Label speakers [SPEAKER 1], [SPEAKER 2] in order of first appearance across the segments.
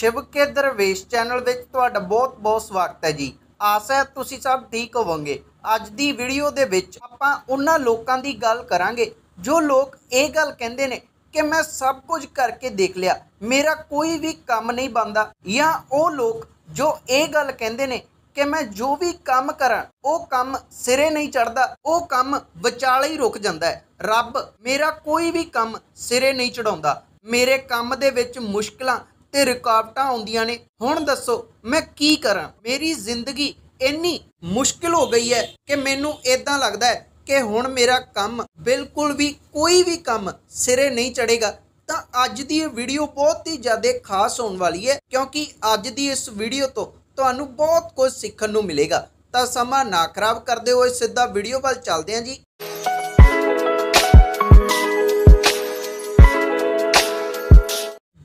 [SPEAKER 1] ਸ਼ਿਵ ਕੇ ਦਰਵੇਸ਼ channel ਵਿੱਚ ਤੁਹਾਡਾ ਬਹੁਤ-ਬਹੁਤ ਸਵਾਗਤ ਹੈ ਜੀ ਆਸ ਹੈ ਤੁਸੀਂ ਸਭ ਠੀਕ ਹੋਵੋਗੇ ਅੱਜ ਦੀ ਵੀਡੀਓ ਦੇ ਵਿੱਚ ਆਪਾਂ ਉਹਨਾਂ ਲੋਕਾਂ ਦੀ ਗੱਲ ਕਰਾਂਗੇ ਜੋ ਲੋਕ ਇਹ ਗੱਲ ਕਹਿੰਦੇ ਨੇ ਕਿ ਮੈਂ ਸਭ ਕੁਝ ਕਰਕੇ ਦੇਖ ਲਿਆ ਮੇਰਾ ਕੋਈ ਵੀ ਕੰਮ ਨਹੀਂ ਬੰਦਾ ਜਾਂ ਉਹ ਲੋਕ ਜੋ ਇਹ ਗੱਲ ਕਹਿੰਦੇ ਨੇ ਕਿ ਮੈਂ ਜੋ ਵੀ ਕੰਮ ਕਰਾਂ ਉਹ ਕੰਮ ਸਿਰੇ ਨਹੀਂ ਚੜਦਾ ਉਹ ਕੰਮ ਵਿਚਾਲੇ ਹੀ ਰੁਕ ਜਾਂਦਾ ਹੈ ਰੱਬ ਮੇਰਾ ਕੋਈ ਵੀ ਕੰਮ ਸਿਰੇ ਨਹੀਂ ਚੜਾਉਂਦਾ ਮੇਰੇ ਕੰਮ ਦੇ ਵਿੱਚ ਮੁਸ਼ਕਲਾਂ ਤੇ ਰੁਕਾਵਟਾਂ ਆਉਂਦੀਆਂ ਨੇ ਹੁਣ ਦੱਸੋ ਮੈਂ ਕੀ ਕਰਾਂ ਮੇਰੀ ਜ਼ਿੰਦਗੀ ਇੰਨੀ ਮੁਸ਼ਕਿਲ ਹੋ ਗਈ ਹੈ ਕਿ ਮੈਨੂੰ ਇਦਾਂ ਲੱਗਦਾ ਹੈ ਕਿ ਹੁਣ ਮੇਰਾ ਕੰਮ ਬਿਲਕੁਲ ਵੀ ਕੋਈ ਵੀ ਕੰਮ ਸਿਰੇ ਨਹੀਂ ਚੜੇਗਾ ਤਾਂ ਅੱਜ ਦੀ ਇਹ ਵੀਡੀਓ ਬਹੁਤ ਹੀ ਜ਼ਿਆਦਾ ਖਾਸ ਹੋਣ ਵਾਲੀ ਹੈ ਕਿਉਂਕਿ ਅੱਜ ਦੀ ਇਸ ਵੀਡੀਓ ਤੋਂ ਤੁਹਾਨੂੰ ਬਹੁਤ ਕੁਝ ਸਿੱਖਣ ਨੂੰ ਮਿਲੇਗਾ ਤਾਂ ਸਮਾਂ ਨਾ ਖਰਾਬ ਕਰਦੇ ਹੋਏ ਸਿੱਧਾ ਵੀਡੀਓ ਵੱਲ ਚੱਲਦੇ ਹਾਂ ਜੀ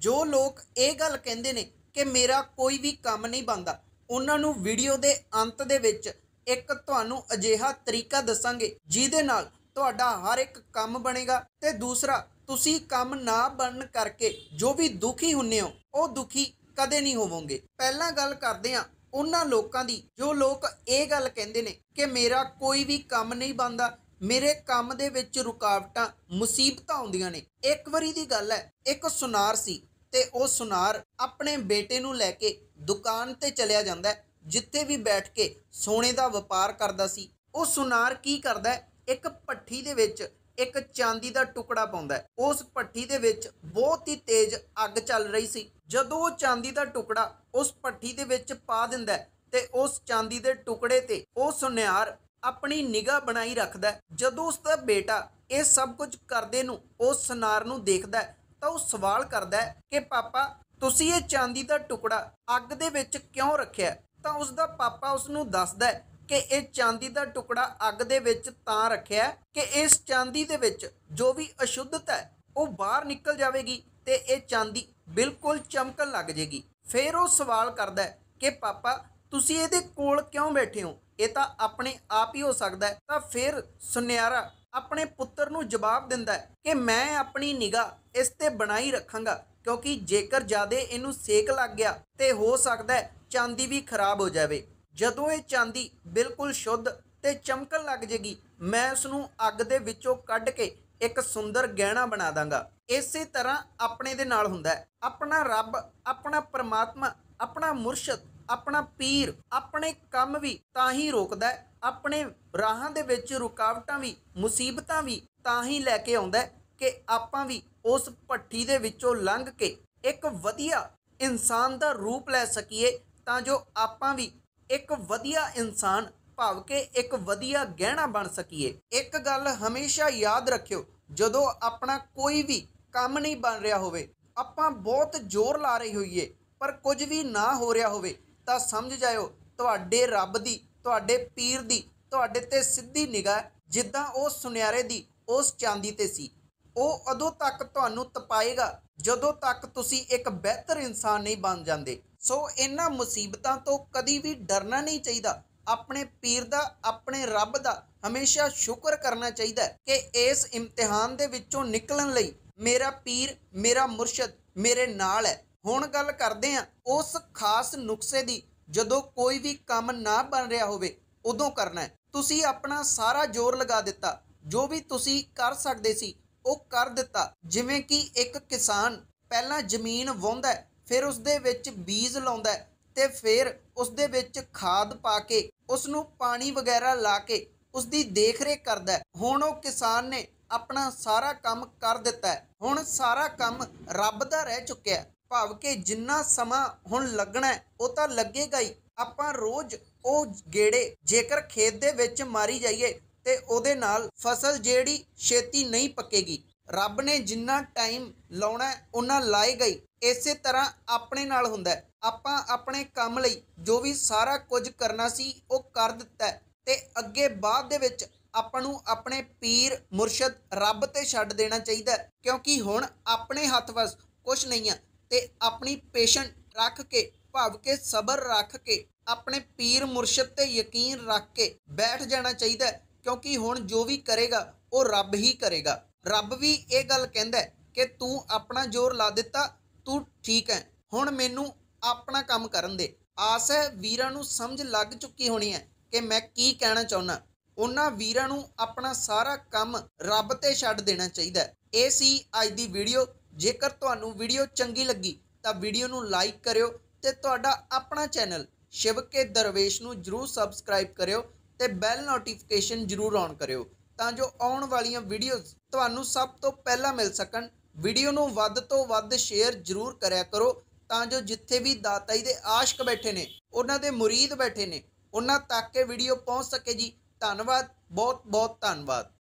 [SPEAKER 1] ਜੋ ਲੋਕ ਇਹ ਗੱਲ ਕਹਿੰਦੇ ਨੇ ਕਿ ਮੇਰਾ ਕੋਈ ਵੀ ਕੰਮ ਨਹੀਂ ਬਣਦਾ ਉਹਨਾਂ ਨੂੰ ਵੀਡੀਓ ਦੇ ਅੰਤ ਦੇ ਵਿੱਚ ਇੱਕ ਤੁਹਾਨੂੰ ਅਜਿਹਾ ਤਰੀਕਾ ਦੱਸਾਂਗੇ ਜਿਹਦੇ ਨਾਲ ਤੁਹਾਡਾ ਹਰ ਇੱਕ ਕੰਮ ਬਣੇਗਾ ਤੇ ਦੂਸਰਾ ਤੁਸੀਂ ਕੰਮ ਨਾ ਬਣਨ ਕਰਕੇ ਜੋ ਵੀ ਦੁਖੀ ਹੁੰਨੇ ਹੋ ਉਹ ਦੁਖੀ ਕਦੇ ਨਹੀਂ ਹੋਵੋਗੇ ਪਹਿਲਾਂ ਗੱਲ ਕਰਦੇ ਆ ਉਹਨਾਂ ਲੋਕਾਂ ਦੀ ਜੋ ਲੋਕ ਇਹ ਗੱਲ ਕਹਿੰਦੇ ਨੇ ਕਿ ਮੇਰਾ ਕੋਈ ਵੀ ਕੰਮ ਨਹੀਂ ਬਣਦਾ ਮੇਰੇ ਕੰਮ ਦੇ ਵਿੱਚ ਰੁਕਾਵਟਾਂ ਮੁਸੀਬਤਾਂ ਆਉਂਦੀਆਂ ਨੇ ਇੱਕ ਵਾਰੀ ਦੀ ਗੱਲ ਹੈ ਇੱਕ ਸੁਨਾਰ ਸੀ ਤੇ ਉਹ ਸੁਨਾਰ ਆਪਣੇ ਬੇਟੇ ਨੂੰ ਲੈ ਕੇ ਦੁਕਾਨ ਤੇ ਚਲਿਆ ਜਾਂਦਾ ਜਿੱਥੇ ਵੀ ਬੈਠ ਕੇ ਸੋਨੇ ਦਾ ਵਪਾਰ ਕਰਦਾ ਸੀ ਉਹ ਸੁਨਾਰ ਕੀ ਕਰਦਾ ਇੱਕ ਪੱਠੀ ਦੇ ਵਿੱਚ ਇੱਕ ਚਾਂਦੀ ਦਾ ਟੁਕੜਾ ਪਾਉਂਦਾ ਉਸ ਪੱਠੀ ਦੇ ਵਿੱਚ ਬਹੁਤ ਹੀ ਤੇਜ਼ ਅੱਗ ਚੱਲ ਰਹੀ ਸੀ ਜਦੋਂ ਉਹ ਚਾਂਦੀ ਦਾ ਟੁਕੜਾ ਉਸ ਪੱਠੀ ਦੇ ਵਿੱਚ ਪਾ ਦਿੰਦਾ ਤੇ ਉਸ ਚਾਂਦੀ ਦੇ ਟੁਕੜੇ ਤੇ ਉਹ ਸੁਨਿਆਰ ਆਪਣੀ ਨਿਗਾਹ ਬਣਾਈ ਰੱਖਦਾ ਜਦੋਂ ਉਸ ਦਾ ਬੇਟਾ ਇਹ ਸਭ ਕੁਝ ਕਰਦੇ ਨੂੰ ਉਸ ਸੁਨਾਰ ਨੂੰ ਦੇਖਦਾ ਤਾਂ ਉਹ ਸਵਾਲ ਕਰਦਾ ਹੈ ਕਿ ਪਾਪਾ ਤੁਸੀਂ ਇਹ ਚਾਂਦੀ ਦਾ ਟੁਕੜਾ ਅੱਗ ਦੇ ਵਿੱਚ ਕਿਉਂ ਰੱਖਿਆ ਤਾਂ ਉਸ ਦਾ ਪਾਪਾ ਉਸ ਨੂੰ ਦੱਸਦਾ ਹੈ ਕਿ ਇਹ ਚਾਂਦੀ ਦਾ ਟੁਕੜਾ ਅੱਗ ਦੇ ਵਿੱਚ ਤਾਂ ਰੱਖਿਆ ਕਿ ਇਸ ਚਾਂਦੀ ਦੇ ਵਿੱਚ ਜੋ ਵੀ ਅਸ਼ੁੱਧਤਾ ਹੈ ਉਹ ਬਾਹਰ ਨਿਕਲ ਜਾਵੇਗੀ ਤੇ ਇਹ ਚਾਂਦੀ ਬਿਲਕੁਲ ਚਮਕਣ ਲੱਗ ਜੇਗੀ ਫਿਰ ਉਹ ਸਵਾਲ ਕਰਦਾ ਹੈ ਕਿ ਪਾਪਾ ਤੁਸੀਂ ਇਹਦੇ ਕੋਲ ਕਿਉਂ ਬੈਠੇ ਹੋ ਇਹ ਤਾਂ ਆਪਣੇ ਆਪ ਹੀ ਹੋ ਸਕਦਾ ਤਾਂ ਫਿਰ ਸੁਨਿਆਰਾ ਆਪਣੇ ਪੁੱਤਰ ਨੂੰ ਜਵਾਬ ਦਿੰਦਾ ਹੈ ਕਿ ਮੈਂ ਆਪਣੀ ਨਿਗਾਹ ਇਸ ਤੇ ਬਣਾਈ ਰੱਖਾਂਗਾ ਕਿਉਂਕਿ ਜੇਕਰ ਜਾਦੇ ਇਹਨੂੰ ਸੇਕ ਲੱਗ ਗਿਆ ਤੇ ਹੋ ਸਕਦਾ ਹੈ ਚਾਂਦੀ ਵੀ ਖਰਾਬ ਹੋ ਜਾਵੇ ਜਦੋਂ ਇਹ ਚਾਂਦੀ ਬਿਲਕੁਲ ਸ਼ੁੱਧ ਤੇ ਚਮਕਣ ਲੱਗ ਜੇਗੀ ਮੈਂ ਉਸ ਨੂੰ ਅੱਗ ਦੇ ਵਿੱਚੋਂ ਕੱਢ ਕੇ ਇੱਕ ਸੁੰਦਰ ਗਹਿਣਾ ਬਣਾ ਦਾਂਗਾ ਇਸੇ ਤਰ੍ਹਾਂ ਆਪਣੇ ਦੇ ਨਾਲ ਹੁੰਦਾ ਹੈ ਆਪਣਾ ਰੱਬ ਆਪਣਾ ਪਰਮਾਤਮਾ ਆਪਣਾ ਮੁਰਸ਼ਿਦ ਆਪਣਾ ਪੀਰ ਆਪਣੇ ਕੰਮ ਵੀ ਤਾਂ ਹੀ ਰੋਕਦਾ ਹੈ ਆਪਣੇ ਰਾਹਾਂ ਦੇ ਵਿੱਚ ਰੁਕਾਵਟਾਂ ਵੀ ਮੁਸੀਬਤਾਂ ਵੀ ਤਾਂ ਹੀ ਲੈ ਕੇ ਆਉਂਦਾ ਕਿ ਆਪਾਂ ਵੀ ਉਸ ਪੱਠੀ ਦੇ ਵਿੱਚੋਂ ਲੰਘ ਕੇ ਇੱਕ ਵਧੀਆ ਇਨਸਾਨ ਦਾ ਰੂਪ ਲੈ ਸਕੀਏ ਤਾਂ ਜੋ ਆਪਾਂ ਵੀ ਇੱਕ ਵਧੀਆ ਇਨਸਾਨ ਭਾਵ ਕਿ ਇੱਕ ਵਧੀਆ ਗਹਿਣਾ ਬਣ ਸਕੀਏ ਇੱਕ ਗੱਲ ਹਮੇਸ਼ਾ ਯਾਦ ਰੱਖਿਓ ਜਦੋਂ ਆਪਣਾ ਕੋਈ ਵੀ ਕੰਮ ਨਹੀਂ ਬਣ ਰਿਹਾ ਹੋਵੇ ਆਪਾਂ ਬਹੁਤ ਜ਼ੋਰ ਲਾ ਰਹੇ ਹੋਈਏ ਪਰ ਕੁਝ ਵੀ ਨਾ ਹੋ ਰਿਹਾ ਹੋਵੇ ਤਾਂ ਸਮਝ ਜਾਇਓ ਤੁਹਾਡੇ ਰੱਬ ਦੀ ਤੁਹਾਡੇ ਪੀਰ ਦੀ ਤੁਹਾਡੇ ਤੇ ਸਿੱਧੀ ਨਿਗਾਹ ਜਿੱਦਾਂ ਉਹ ਸੁਨਿਆਰੇ ਦੀ ਉਸ ਚਾਂਦੀ ਤੇ ਸੀ ਉਹ ਉਦੋਂ ਤੱਕ ਤੁਹਾਨੂੰ ਤਪਾਏਗਾ ਜਦੋਂ ਤੱਕ ਤੁਸੀਂ ਇੱਕ ਬਿਹਤਰ ਇਨਸਾਨ ਨਹੀਂ ਬਣ ਜਾਂਦੇ ਸੋ ਇਹਨਾਂ ਮੁਸੀਬਤਾਂ ਤੋਂ ਕਦੀ ਵੀ ਡਰਨਾ ਨਹੀਂ ਚਾਹੀਦਾ ਆਪਣੇ ਪੀਰ ਦਾ ਆਪਣੇ ਰੱਬ ਦਾ ਹਮੇਸ਼ਾ ਸ਼ੁਕਰ ਕਰਨਾ ਚਾਹੀਦਾ ਕਿ ਇਸ ਇਮਤਿਹਾਨ ਦੇ ਵਿੱਚੋਂ ਨਿਕਲਣ ਲਈ ਮੇਰਾ ਪੀਰ ਮੇਰਾ ਮੁਰਸ਼ਿਦ ਮੇਰੇ ਨਾਲ ਹੈ ਹੁਣ ਗੱਲ ਕਰਦੇ ਹਾਂ ਉਸ ਖਾਸ ਨੁਕਸੇ ਦੀ ਜਦੋਂ ਕੋਈ ਵੀ ਕੰਮ ਨਾ ਬਣ ਰਿਹਾ ਹੋਵੇ ਉਦੋਂ ਕਰਨਾ ਹੈ ਤੁਸੀਂ ਆਪਣਾ ਸਾਰਾ ਜ਼ੋਰ ਲਗਾ ਦਿੱਤਾ ਜੋ ਵੀ ਤੁਸੀਂ ਕਰ ਸਕਦੇ ਸੀ ਉਹ ਕਰ ਦਿੱਤਾ ਜਿਵੇਂ ਕਿ ਇੱਕ ਕਿਸਾਨ ਪਹਿਲਾਂ ਜ਼ਮੀਨ ਵਾਹੁੰਦਾ ਫਿਰ ਉਸ ਦੇ ਵਿੱਚ ਬੀਜ ਲਾਉਂਦਾ ਤੇ ਫਿਰ ਉਸ ਦੇ ਵਿੱਚ ਖਾਦ ਪਾ ਕੇ ਉਸ ਨੂੰ ਪਾਣੀ ਵਗੈਰਾ ਲਾ ਕੇ ਉਸ ਦੀ ਦੇਖਰੇਖ ਕਰਦਾ ਹੁਣ ਉਹ ਕਿਸਾਨ ਨੇ ਆਪਣਾ ਸਾਰਾ ਕੰਮ ਕਰ ਦਿੱਤਾ ਹੁਣ ਸਾਰਾ ਕੰਮ ਰੱਬ ਦਾ ਰਹਿ ਚੁੱਕਿਆ ਭਾਵ ਕਿ ਜਿੰਨਾ ਸਮਾਂ ਹੁਣ ਲੱਗਣਾ ਉਹ ਤਾਂ ਲੱਗੇਗਾ ਹੀ ਆਪਾਂ ਰੋਜ਼ ਉਹ ਗੇੜੇ ਜੇਕਰ ਖੇਤ ਦੇ ਵਿੱਚ ਮਾਰੀ ਜਾਈਏ ਤੇ ਉਹਦੇ ਨਾਲ ਫਸਲ ਜਿਹੜੀ ਛੇਤੀ ਨਹੀਂ ਪੱਕੇਗੀ ਰੱਬ ਨੇ ਜਿੰਨਾ ਟਾਈਮ ਲਾਉਣਾ ਉਹਨਾਂ ਲਾਏ ਗਈ ਇਸੇ ਤਰ੍ਹਾਂ ਆਪਣੇ ਨਾਲ ਹੁੰਦਾ ਆਪਾਂ ਆਪਣੇ ਕੰਮ ਲਈ ਜੋ ਵੀ ਸਾਰਾ ਕੁਝ ਕਰਨਾ ਸੀ ਉਹ ਕਰ ਦਿੱਤਾ ਤੇ ਅੱਗੇ ਬਾਅਦ ਦੇ ਵਿੱਚ ਆਪਾਂ ਨੂੰ ਆਪਣੇ ਪੀਰ ਮੁਰਸ਼ਦ ਰੱਬ ਤੇ ਛੱਡ ਦੇਣਾ ਚਾਹੀਦਾ ਕਿਉਂਕਿ ਹੁਣ ਆਪਣੇ ਹੱਥ ਵਸ ਕੁਝ ਨਹੀਂ ਆ ਤੇ ਆਪਣੀ ਪੇਸ਼ੈਂਟ ਰੱਖ ਕੇ ਭਾਵ ਕੇ ਸਬਰ ਰੱਖ ਕੇ ਆਪਣੇ ਪੀਰ ਮੁਰਸ਼ਿਦ ਤੇ ਯਕੀਨ ਰੱਖ ਕੇ ਬੈਠ ਜਾਣਾ ਚਾਹੀਦਾ ਕਿਉਂਕਿ ਹੁਣ ਜੋ ਵੀ ਕਰੇਗਾ ਉਹ ਰੱਬ ਹੀ ਕਰੇਗਾ ਰੱਬ ਵੀ ਇਹ ਗੱਲ ਕਹਿੰਦਾ ਕਿ ਤੂੰ ਆਪਣਾ ਜ਼ੋਰ ਲਾ ਦਿੱਤਾ ਤੂੰ ਠੀਕ ਹੈ ਹੁਣ ਮੈਨੂੰ ਆਪਣਾ ਕੰਮ ਕਰਨ ਦੇ ਆਸ ਹੈ ਵੀਰਾਂ ਨੂੰ ਸਮਝ ਲੱਗ ਚੁੱਕੀ ਹੋਣੀ ਹੈ ਕਿ ਮੈਂ ਕੀ ਕਹਿਣਾ ਚਾਹੁੰਦਾ ਉਹਨਾਂ ਵੀਰਾਂ ਨੂੰ ਆਪਣਾ ਸਾਰਾ ਕੰਮ ਰੱਬ ਤੇ ਛੱਡ ਦੇਣਾ ਚਾਹੀਦਾ ਏ ਸੀ ਅੱਜ ਦੀ ਵੀਡੀਓ ਜੇਕਰ ਤੁਹਾਨੂੰ ਵੀਡੀਓ ਚੰਗੀ ਲੱਗੀ ਤਾਂ ਵੀਡੀਓ ਨੂੰ ਲਾਈਕ ਕਰਿਓ ਤੇ ਤੁਹਾਡਾ ਆਪਣਾ ਚੈਨਲ ਸ਼ਿਵਕੇ ਦਰਵੇਸ਼ ਨੂੰ ਜਰੂਰ ਸਬਸਕ੍ਰਾਈਬ ਕਰਿਓ ਤੇ ਬੈਲ ਨੋਟੀਫਿਕੇਸ਼ਨ ਜਰੂਰ ਔਨ ਕਰਿਓ ਤਾਂ ਜੋ ਆਉਣ ਵਾਲੀਆਂ ਵੀਡੀਓਜ਼ ਤੁਹਾਨੂੰ ਸਭ ਤੋਂ ਪਹਿਲਾਂ ਮਿਲ ਸਕਣ ਵੀਡੀਓ ਨੂੰ ਵੱਧ ਤੋਂ ਵੱਧ ਸ਼ੇਅਰ ਜਰੂਰ ਕਰਿਆ ਕਰੋ ਤਾਂ ਜੋ ਜਿੱਥੇ ਵੀ ਦਾਤਾਈ ਦੇ ਆਸ਼ਕ ਬੈਠੇ ਨੇ ਉਹਨਾਂ ਦੇ ਮੁਰੀਦ ਬੈਠੇ ਨੇ ਉਹਨਾਂ ਤੱਕ ਇਹ ਵੀਡੀਓ ਪਹੁੰਚ ਸਕੇ ਜੀ ਧੰਨਵਾਦ ਬਹੁਤ ਬਹੁਤ ਧੰਨਵਾਦ